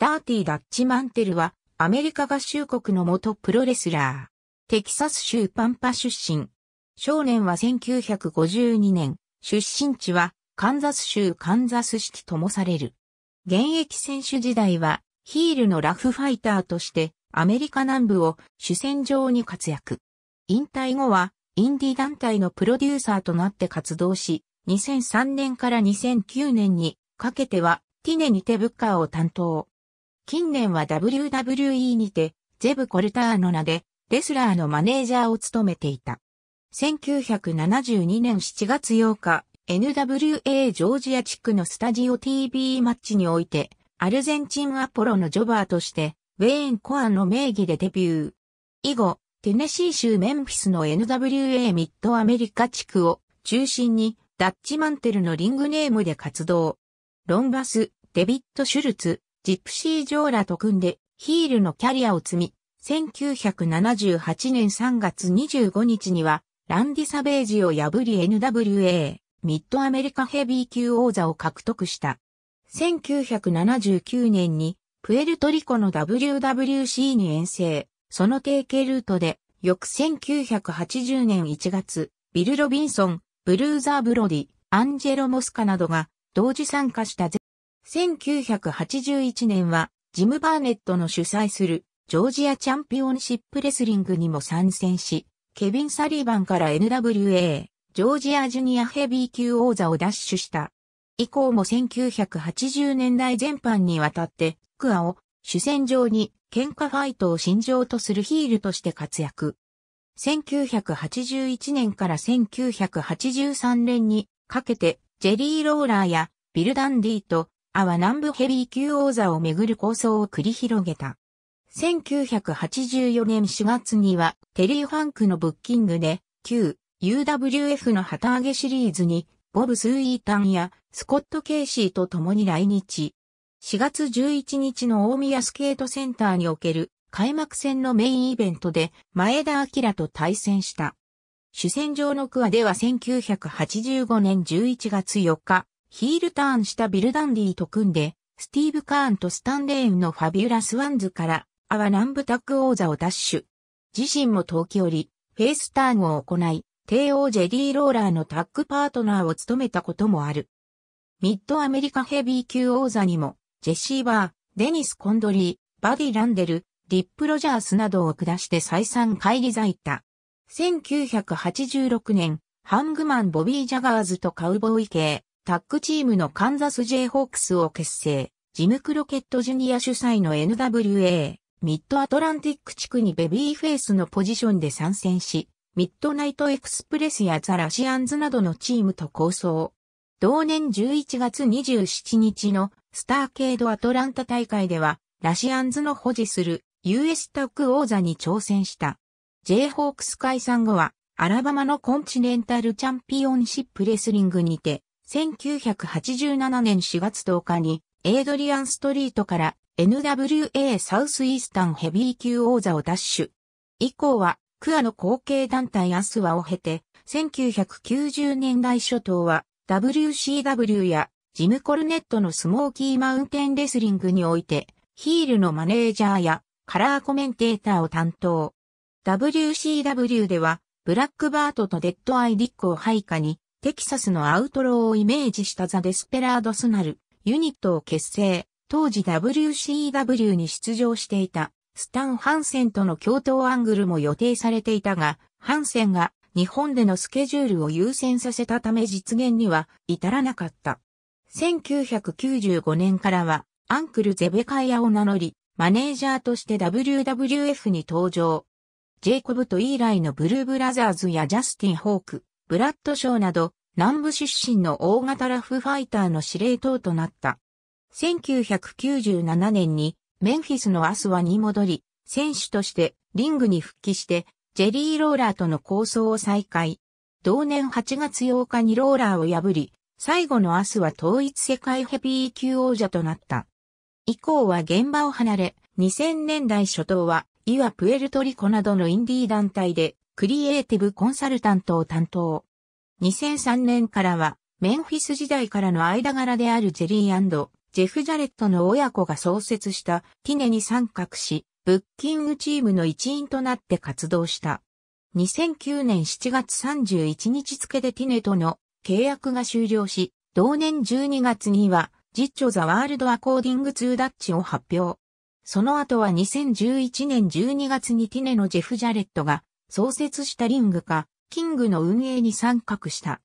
ダーティー・ダッチ・マンテルは、アメリカ合衆国の元プロレスラー。テキサス州パンパ出身。少年は1952年、出身地は、カンザス州カンザス式ともされる。現役選手時代は、ヒールのラフファイターとして、アメリカ南部を主戦場に活躍。引退後は、インディ団体のプロデューサーとなって活動し、2003年から2009年にかけては、ティネにテブッカーを担当。近年は WWE にて、ゼブ・コルターの名で、レスラーのマネージャーを務めていた。1972年7月8日、NWA ジョージア地区のスタジオ TV マッチにおいて、アルゼンチンアポロのジョバーとして、ウェーン・コアの名義でデビュー。以後、テネシー州メンフィスの NWA ミッドアメリカ地区を中心に、ダッチマンテルのリングネームで活動。ロンバス、デビット・シュルツ、ジプシー・ジョーラと組んでヒールのキャリアを積み、1978年3月25日にはランディ・サベージを破り NWA ミッドアメリカヘビー級王座を獲得した。1979年にプエルトリコの WWC に遠征、その提携ルートで翌1980年1月、ビル・ロビンソン、ブルーザー・ブロディ、アンジェロ・モスカなどが同時参加した1981年は、ジム・バーネットの主催する、ジョージアチャンピオンシップレスリングにも参戦し、ケビン・サリバンから NWA、ジョージアジュニアヘビー級王座を奪取した。以降も1980年代全般にわたって、クアを主戦場に喧嘩ファイトを信条とするヒールとして活躍。1981年から1983年にかけてジェリー・ローラーやビル・ダンディとアは南部ヘビー級王座をめぐる構想を繰り広げた。1984年4月には、テリー・ファンクのブッキングで、旧 UWF の旗揚げシリーズに、ボブ・スーイータンやスコット・ケイシーと共に来日。4月11日の大宮スケートセンターにおける開幕戦のメインイベントで前田明と対戦した。主戦場のクアでは1985年11月4日、ヒールターンしたビルダンディと組んで、スティーブ・カーンとスタンレーンのファビュラス・ワンズから、アワナンブタック王座を奪取。自身も冬季折、フェイスターンを行い、帝王ジェリー・ローラーのタッグパートナーを務めたこともある。ミッドアメリカヘビー級王座にも、ジェシー・バー、デニス・コンドリー、バディ・ランデル、リップ・ロジャースなどを下して再三返り咲いた。1986年、ハングマン・ボビー・ジャガーズとカウボーイ系、タッグチームのカンザス J ホークスを結成、ジム・クロケット・ジュニア主催の NWA、ミッドアトランティック地区にベビーフェイスのポジションで参戦し、ミッドナイトエクスプレスやザ・ラシアンズなどのチームと構想。同年11月27日のスターケードアトランタ大会では、ラシアンズの保持する US タッグ王座に挑戦した。J ホークス解散後は、アラバマのコンチネンタルチャンピオンシップレスリングにて、1987年4月10日に、エイドリアンストリートから NWA サウスイースタンヘビー級王座を奪取。以降は、クアの後継団体アスワを経て、1990年代初頭は、WCW やジム・コルネットのスモーキーマウンテンレスリングにおいて、ヒールのマネージャーやカラーコメンテーターを担当。WCW では、ブラックバートとデッドアイ・ディックを配下に、テキサスのアウトローをイメージしたザ・デスペラードスナル、ユニットを結成、当時 WCW に出場していたスタン・ハンセンとの共闘アングルも予定されていたが、ハンセンが日本でのスケジュールを優先させたため実現には至らなかった。1995年からはアンクルゼベカイアを名乗り、マネージャーとして WWF に登場。ジェイコブとイーライのブルーブラザーズやジャスティン・ホーク、ブラッドショーなど南部出身の大型ラフファイターの司令塔となった。1997年にメンフィスのアスワに戻り、選手としてリングに復帰して、ジェリー・ローラーとの構想を再開。同年8月8日にローラーを破り、最後のアスは統一世界ヘビー級王者となった。以降は現場を離れ、2000年代初頭は、いわプエルトリコなどのインディー団体で、クリエイティブコンサルタントを担当。2003年からは、メンフィス時代からの間柄であるジェリージェフ・ジャレットの親子が創設したティネに参画し、ブッキングチームの一員となって活動した。2009年7月31日付でティネとの契約が終了し、同年12月には、ジッチョ・ザ・ワールド・アコーディング・ツー・ダッチを発表。その後は2011年12月にティネのジェフ・ジャレットが創設したリングか、キングの運営に参画した。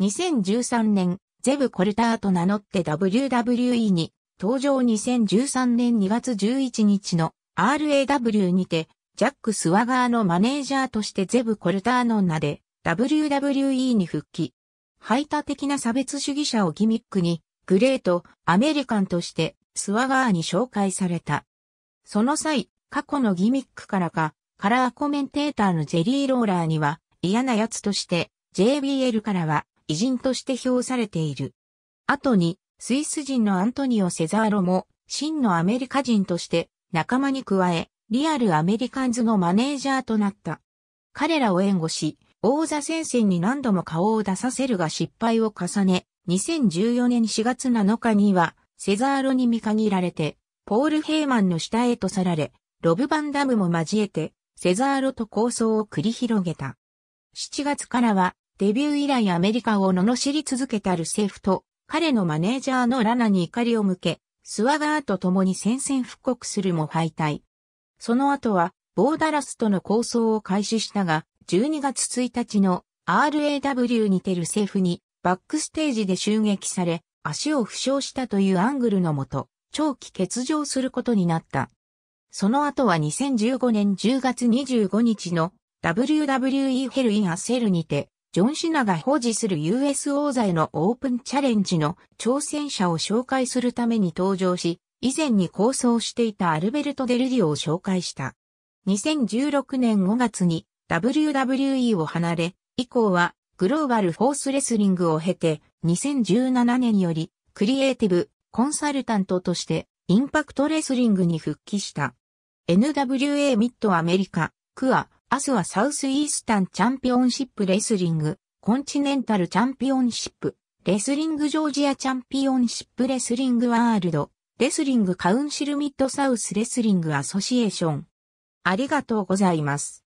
2013年、ゼブ・コルターと名乗って WWE に登場2013年2月11日の RAW にて、ジャック・スワガーのマネージャーとしてゼブ・コルターの名で WWE に復帰。排他的な差別主義者をギミックに、グレート・アメリカンとしてスワガーに紹介された。その際、過去のギミックからか、カラーコメンテーターのジェリー・ローラーには、嫌な奴として JBL からは偉人として評されている。後にスイス人のアントニオ・セザーロも真のアメリカ人として仲間に加えリアルアメリカンズのマネージャーとなった。彼らを援護し王座戦線に何度も顔を出させるが失敗を重ね2014年4月7日にはセザーロに見限られてポール・ヘイマンの下へと去られロブ・バンダムも交えてセザーロと構想を繰り広げた。7月からは、デビュー以来アメリカを罵り続けたルセフと、彼のマネージャーのラナに怒りを向け、スワガーと共に戦線復刻するも敗退。その後は、ボーダラスとの構想を開始したが、12月1日の RAW にてルセフに、バックステージで襲撃され、足を負傷したというアングルのもと、長期欠場することになった。その後は2015年10月25日の WWE ヘルインアセルにて、ジョン・シナが保持する US 王座へのオープンチャレンジの挑戦者を紹介するために登場し、以前に構想していたアルベルト・デルリオを紹介した。2016年5月に WWE を離れ、以降はグローバルフォースレスリングを経て、2017年よりクリエイティブ、コンサルタントとしてインパクトレスリングに復帰した。NWA ミッドアメリカ、クア、明日はサウスイースタンチャンピオンシップレスリング、コンチネンタルチャンピオンシップ、レスリングジョージアチャンピオンシップレスリングワールド、レスリングカウンシルミッドサウスレスリングアソシエーション。ありがとうございます。